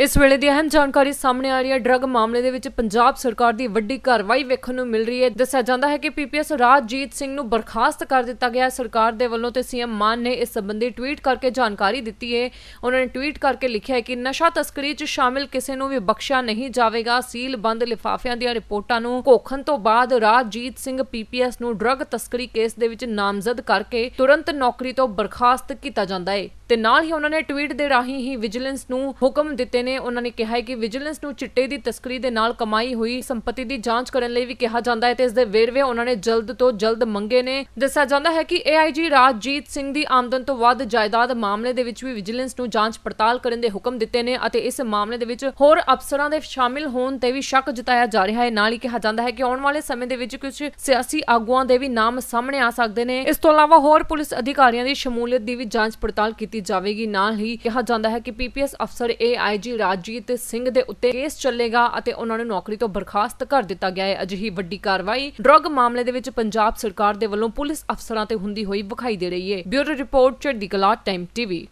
ਇਸ ਵੇਲੇ ਦੀ ਅਹਿਮ ਜਾਣਕਾਰੀ ਸਾਹਮਣੇ ਆ ਰਹੀ ਹੈ ਡਰੱਗ ਮਾਮਲੇ ਦੇ ਵਿੱਚ ਪੰਜਾਬ ਸਰਕਾਰ ਦੀ ਵੱਡੀ ਕਾਰਵਾਈ ਵੇਖਣ ਨੂੰ ਮਿਲ ਰਹੀ ਹੈ ਦੱਸਿਆ ਜਾਂਦਾ ਹੈ ਕਿ ਪੀਪੀਐਸ ਰਾਜਜੀਤ ਸਿੰਘ ਨੂੰ ਬਰਖਾਸਤ ਕਰ ਦਿੱਤਾ ਗਿਆ ਹੈ ਸਰਕਾਰ ਦੇ ਵੱਲੋਂ ਤੇ ਸੀਐਮ ਮਾਨ ਨੇ ਇਸ ਸੰਬੰਧੀ ਟਵੀਟ ਕਰਕੇ ਜਾਣਕਾਰੀ ਦਿੱਤੀ ਹੈ ਉਹਨਾਂ ਨੇ ਟਵੀਟ ਕਰਕੇ ਲਿਖਿਆ ਹੈ ਕਿ ਨਸ਼ਾ ਤਸਕਰੀ 'ਚ ਸ਼ਾਮਿਲ ਕਿਸੇ ਨੂੰ ਵੀ ਬਖਸ਼ਿਆ ਨਹੀਂ ਜਾਵੇਗਾ ਸੀਲ ਬੰਦ ਲਿਫਾਫਿਆਂ ਦੀਆਂ ਰਿਪੋਰਟਾਂ ਨੂੰ ਕੋਖਣ ਤੋਂ ਬਾਅਦ ਰਾਜਜੀਤ ਸਿੰਘ ਪੀਪੀਐਸ ਨੂੰ ਡਰੱਗ ਤਸਕਰੀ ਕੇਸ ਦੇ ਵਿੱਚ ਨਾਮਜ਼ਦ ਕਰਕੇ ਤੁਰੰਤ ਨੌਕਰੀ ਤੋਂ ਬਰਖਾਸਤ ਕੀਤਾ ਜਾਂਦਾ ਹੈ ਤੇ ਨਾਲ ਹੀ ਉਹਨਾਂ ਨੇ ਟਵੀਟ ਦੇ ਰਾਹੀਂ ਹੀ ਵਿਜੀਲੈਂਸ ਨੂੰ ਹੁਕਮ ਦਿੱਤੇ ਕਰਦੇ ਨੇ ਉਹਨਾਂ ਨੇ ਕਿਹਾ ਹੈ ਕਿ ਵਿਜੀਲੈਂਸ ਨੂੰ ਚਿੱਟੇ ਦੀ ਤਸਕਰੀ ਦੇ ਨਾਲ ਕਮਾਈ ਹੋਈ ਸੰਪਤੀ ਦੀ ਜਾਂਚ ਕਰਨ ਲਈ ਵੀ ਕਿਹਾ ਜਾਂਦਾ ਹੈ ਤੇ ਇਸ ਦੇ ਵੇਰਵੇ ਉਹਨਾਂ ਨੇ ਜਲਦ ਤੋਂ ਜਲਦ ਮੰਗੇ ਨੇ ਦੱਸਿਆ ਜਾਂਦਾ ਹੈ ਕਿ ਏਆਈਜੀ ਰਾਜਜੀਤ ਸਿੰਘ ਦੀ ਆਮਦਨ ਤੋਂ ਵੱਧ ਜਾਇਦਾਦ ਮਾਮਲੇ ਦੇ ਵਿੱਚ ਵੀ ਵਿਜੀਲੈਂਸ ਨੂੰ ਜਾਂਚ ਪੜਤਾਲ ਕਰਨ ਦੇ ਹੁਕਮ ਦਿੱਤੇ ਨੇ ਅਤੇ ਇਸ ਮਾਮਲੇ ਦੇ ਵਿੱਚ ਹੋਰ ਅਫਸਰਾਂ ਦੇ ਸ਼ਾਮਿਲ ਹੋਣ ਤੇ ਵੀ ਸ਼ੱਕ ਜਤਾਇਆ ਜਾ ਰਿਹਾ ਹੈ ਨਾਲ ਹੀ ਕਿਹਾ ਜਾਂਦਾ ਹੈ ਕਿ ਆਉਣ ਵਾਲੇ ਸਮੇਂ ਦੇ ਵਿੱਚ ਕੁਝ ਸਿਆਸੀ ਆਗੂਆਂ ਦੇ ਵੀ ਨਾਮ ਸਾਹਮਣੇ ਆ ਸਕਦੇ ਨੇ ਇਸ ਤੋਂ ਇਲਾਵਾ ਹੋਰ ਪੁਲਿਸ ਅਧਿਕਾਰੀਆਂ ਦੀ ਸ਼ਮੂਲੀਅਤ ਦੀ ਵੀ ਜਾਂਚ ਪੜਤਾਲ ਕੀਤੀ ਜਾਵੇਗੀ ਨਾਲ ਹੀ ਕਿਹਾ ਜਾਂਦਾ ਹੈ ਕਿ ਪੀਪੀਐਸ ਅਫਸਰ ਏਆਈਜੀ ਜੀ ਰਾਜੀਤ ਸਿੰਘ ਦੇ ਉੱਤੇ ਕੇਸ ਚੱਲੇਗਾ ਅਤੇ ਉਹਨਾਂ ਨੂੰ ਨੌਕਰੀ ਤੋਂ ਬਰਖਾਸਤ ਕਰ ਦਿੱਤਾ ਗਿਆ ਹੈ ਅਜਿਹੀ ਵੱਡੀ ਕਾਰਵਾਈ ਡਰੱਗ ਮਾਮਲੇ ਦੇ ਵਿੱਚ ਪੰਜਾਬ ਸਰਕਾਰ ਦੇ ਵੱਲੋਂ ਪੁਲਿਸ ਅਫਸਰਾਂ ਤੇ ਹੁੰਦੀ ਹੋਈ ਵਿਖਾਈ ਦੇ ਰਹੀ ਹੈ ਬਿਊਰੋ ਰਿਪੋਰਟ ਚੜ੍ਹਦੀ ਕਲਾ ਟਾਈਮ ਟੀਵੀ